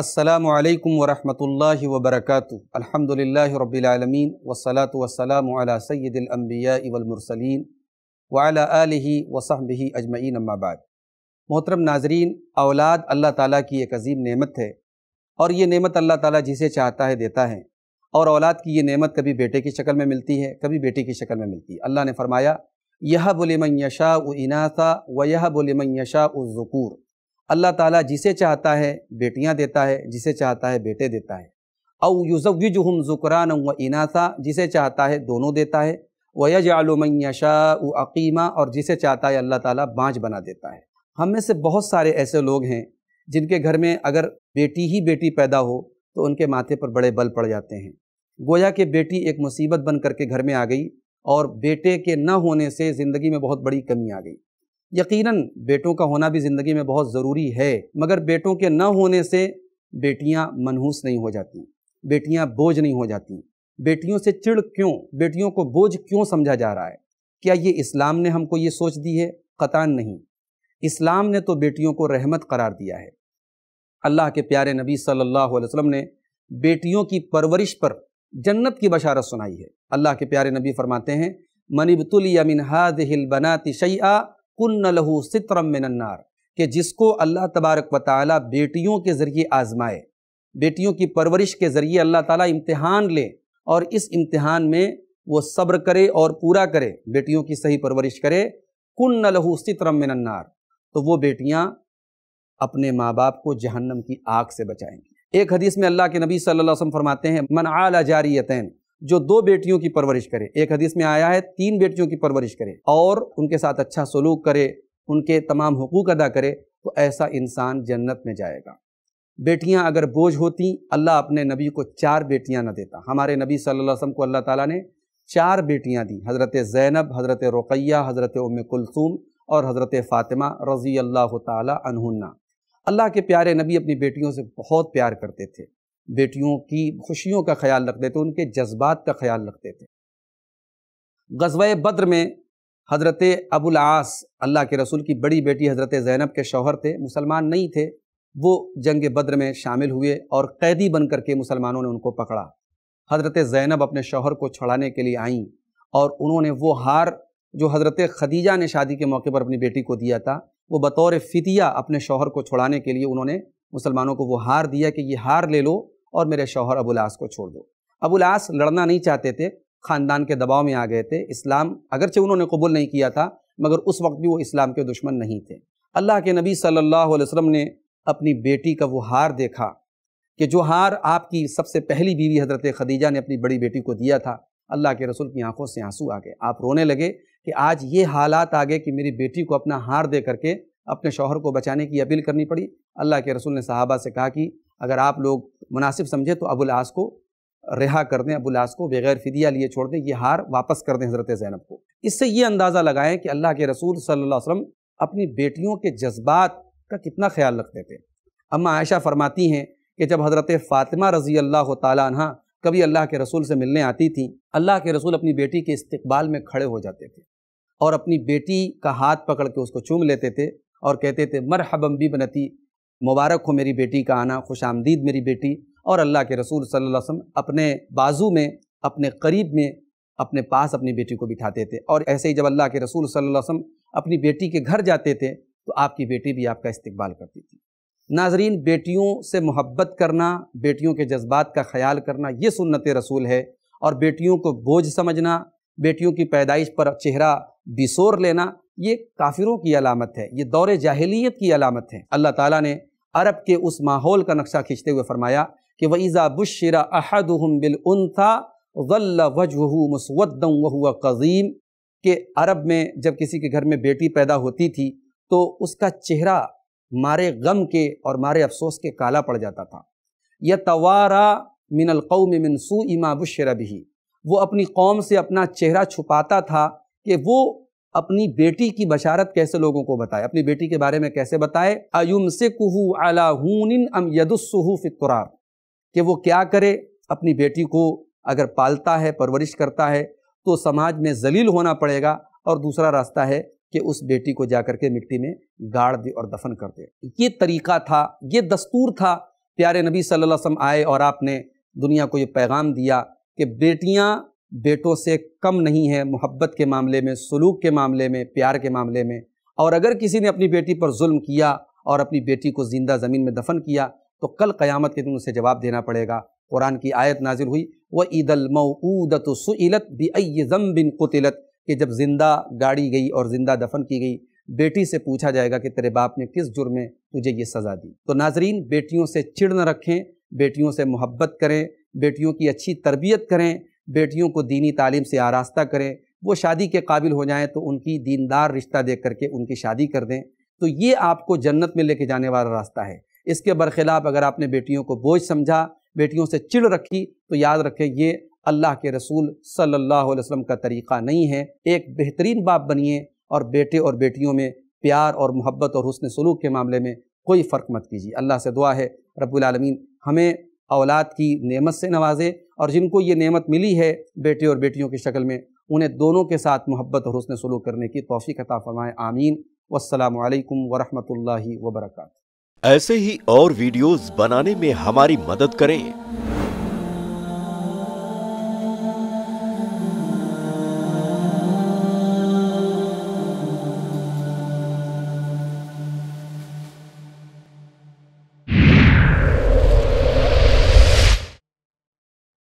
असलकम वरहमल वबरक अलहमदिल्ला रबीआलमीन वसलात वसलाम सैदम्बिया इवलमरसलिन वाला वसहबी अजमैन अम्माबाद मोहतरम नाजरीन औलाद अल्लाह ताला की एक अजीम नेमत है और ये नेमत अल्लाह ताला जिसे चाहता है देता है और औलाद की ये नेमत कभी बेटे की शक्ल में मिलती है कभी बेटी की शक्ल में मिलती है अल्लाह ने फरमाया यह बुलमन यशा उनासा व यह बुलमन यशा उज़कूर अल्लाह ताला जिसे चाहता है बेटियां देता है जिसे चाहता है बेटे देता है अव युजविज हम ज़ुकरान व इनासा जिसे चाहता है दोनों देता है वयज आलमयशा अकीमा और जिसे चाहता है अल्लाह ताला बाँझ बना देता है हम में से बहुत सारे ऐसे लोग हैं जिनके घर में अगर बेटी ही बेटी पैदा हो तो उनके माथे पर बड़े बल पड़ जाते हैं गोया कि बेटी एक मुसीबत बन करके घर में आ गई और बेटे के न होने से ज़िंदगी में बहुत बड़ी कमी आ गई यकीनन बेटों का होना भी ज़िंदगी में बहुत ज़रूरी है मगर बेटों के न होने से बेटियाँ मनहूस नहीं हो जाती बेटियाँ बोझ नहीं हो जाती बेटियों से चिड़ क्यों बेटियों को बोझ क्यों समझा जा रहा है क्या ये इस्लाम ने हमको ये सोच दी है कतान नहीं इस्लाम ने तो बेटियों को रहमत करार दिया है अल्लाह के प्यारे नबी सल्लल्लाहु अलैहि वसल्लम ने बेटियों की परवरिश पर जन्नत की बशारत सुनाई है अल्लाह के प्यारे नबी फरमाते हैं मनिबतुल यमिन हिल बनाति शैया कुन लहू सितरम मिनन्नार कि जिसको अल्लाह तबारक व ताली बेटियों के ज़रिए आजमाए बेटियों की परवरिश के ज़रिए अल्लाह ताला इम्तहान ले और इस इम्तहान में वो सब्र करे और पूरा करे बेटियों की सही परवरिश करे कुन न लहू सितरम मिनन्नार तो वो बेटियाँ अपने माँ बाप को जहन्नम की आग से बचाएंगी एक हदीस में अल्लाह के नबी सल्लल्लाहु अलैहि वसल्लम फरमाते हैं मन आला जारियतैन जो दो बेटियों की परवरिश करे एक हदीस में आया है तीन बेटियों की परवरिश करे और उनके साथ अच्छा सलूक करे उनके तमाम हकूक अदा करे तो ऐसा इंसान जन्नत में जाएगा बेटियां अगर बोझ होती अल्लाह अपने नबी को चार बेटियां ना देता हमारे नबी सल्लल्लाहु अलैहि वसल्लम को अल्लाह ताला ने चार बेटियां दी हज़रत ज़ैनब हज़रत रुकैया हज़रत उम कुलसूम और हज़रत फ़ातिमा रज़ी अल्लाह तहुन्ना अल्लाह के प्यारे नबी अपनी बेटियों से बहुत प्यार करते थे बेटियों की खुशियों का ख्याल रखते थे उनके जज्बात का ख्याल रखते थे गजब बद्र में हज़रत आस अल्लाह के रसूल की बड़ी बेटी हज़रत ज़ैनब के शौहर थे मुसलमान नहीं थे वो जंग बद्र में शामिल हुए और कैदी बन कर के मुसलमानों ने उनको पकड़ा हज़रत ज़ैनब अपने शौहर को छुड़ाने के लिए आईं और उन्होंने वो हार जो हज़रत खदीजा ने शादी के मौके पर अपनी बेटी को दिया था वो बतौर फ़ितिया अपने शौहर को छुड़ाने के लिए उन्होंने मुसलमानों को वो हार दिया कि ये हार ले लो और मेरे शौहर अबुलास को छोड़ दो अबुलास लड़ना नहीं चाहते थे ख़ानदान के दबाव में आ गए थे इस्लाम अगरचे उन्होंने कबूल नहीं किया था मगर उस वक्त भी वो इस्लाम के दुश्मन नहीं थे अल्लाह के नबी सल्लल्लाहु अलैहि वसल्लम ने अपनी बेटी का वो हार देखा कि जो हार आपकी सबसे पहली बीवी हज़रत खदीजा ने अपनी बड़ी बेटी को दिया था अल्लाह के रसूल की आंखों से आंसू आ गए आप रोने लगे कि आज ये हालात आ गए कि मेरी बेटी को अपना हार दे करके अपने शौहर को बचाने की अपील करनी पड़ी अल्लाह के रसूल ने सहाबा से कहा कि अगर आप लोग मुनासिब समझे तो आस को रिहा कर दें आस को बगैर फ़िदिया लिए छोड़ दें ये हार वापस कर दें हज़रत ज़ैनब को इससे ये अंदाज़ा लगाएं कि अल्लाह के रसूल सल्ला वसम अपनी बेटियों के जज्बात का कितना ख्याल रखते थे अम्मा आयशा फरमाती हैं कि जब हज़रत फ़ातिमा रज़ी अल्लाह तहा कभी अल्लाह के रसूल से मिलने आती थी अल्लाह के रसूल अपनी बेटी के इस्तबाल में खड़े हो जाते थे और अपनी बेटी का हाथ पकड़ के उसको चूम लेते थे और कहते थे मरहबम भी बनती मुबारक हो मेरी बेटी का आना खुश आमदीद मेरी बेटी और अल्लाह के रसूल सल्लल्लाहु अलैहि वसल्लम अपने बाजू में अपने करीब में अपने पास अपनी बेटी को बिठाते थे और ऐसे ही जब अल्लाह के रसूल सल्लल्लाहु अलैहि वसल्लम अपनी बेटी के घर जाते थे तो आपकी बेटी भी आपका इस्तकबाल करती थी नाजरीन बेटियों से मोहब्बत करना बेटियों के जज्बात का ख्याल करना ये सुन्नत रसूल है और बेटियों को बोझ समझना बेटियों की पैदाइश पर चेहरा बिसोर लेना ये काफिरों की अलामत है ये दौर जाहलीत की अलामत है अल्लाह ताला ने अरब के उस माहौल का नक्शा खींचते हुए फरमाया कि वईज़ा बुशरा बिल उन था वजह मुसवदम वह कज़ीम के अरब में जब किसी के घर में बेटी पैदा होती थी तो उसका चेहरा मारे गम के और मारे अफसोस के काला पड़ जाता था यह तवारा मिनलकौम मिनसू इमा बुशरा भी वो अपनी कौम से अपना चेहरा छुपाता था कि वो अपनी बेटी की बशारत कैसे लोगों को बताए अपनी बेटी के बारे में कैसे बताए अयुम से कुहू अलाहून अम कि वो क्या करे अपनी बेटी को अगर पालता है परवरिश करता है तो समाज में जलील होना पड़ेगा और दूसरा रास्ता है कि उस बेटी को जा करके मिट्टी में गाड़ दे और दफन कर दे ये तरीका था ये दस्तूर था प्यारे नबी सल्लल्लाहु अलैहि वसल्लम आए और आपने दुनिया को ये पैगाम दिया कि बेटियाँ बेटों से कम नहीं है मोहब्बत के मामले में सलूक के मामले में प्यार के मामले में और अगर किसी ने अपनी बेटी पर जुल्म किया और अपनी बेटी को ज़िंदा ज़मीन में दफन किया तो कल क़यामत के दिन उसे जवाब देना पड़ेगा कुरान की आयत नाजिल हुई व ईदलमऊदत सुलत बम बिन कुतिलत कि जब ज़िंदा गाड़ी गई और ज़िंदा दफन की गई बेटी से पूछा जाएगा कि तेरे बाप ने किस जुर्म में तुझे ये सज़ा दी तो नाजरीन बेटियों से चिड़ न रखें बेटियों से मोहब्बत करें बेटियों की अच्छी तरबियत करें बेटियों को दीनी तालीम से आरास्ता करें वो शादी के काबिल हो जाएं तो उनकी दीनदार रिश्ता देख करके उनकी शादी कर दें तो ये आपको जन्नत में लेके जाने वाला रास्ता है इसके बरखिलाफ़ अगर आपने बेटियों को बोझ समझा बेटियों से चिड़ रखी तो याद रखें ये अल्लाह के रसूल सल्लल्लाहु अलैहि वसल्लम का तरीक़ा नहीं है एक बेहतरीन बाप बनिए और बेटे और बेटियों में प्यार और मोहब्बत और हसन सलूक के मामले में कोई फ़र्क मत कीजिए अल्लाह से दुआ है रब्बुल रबालमीन हमें औलाद की नेमत से नवाजे और जिनको ये नेमत मिली है बेटे और बेटियों की शक्ल में उन्हें दोनों के साथ मोहब्बत और हसन सलूक करने की तोफ़ी अता फ़रमाएँ आमीन वालकम वरहमल वबरक ऐसे ही और वीडियोज़ बनाने में हमारी मदद करें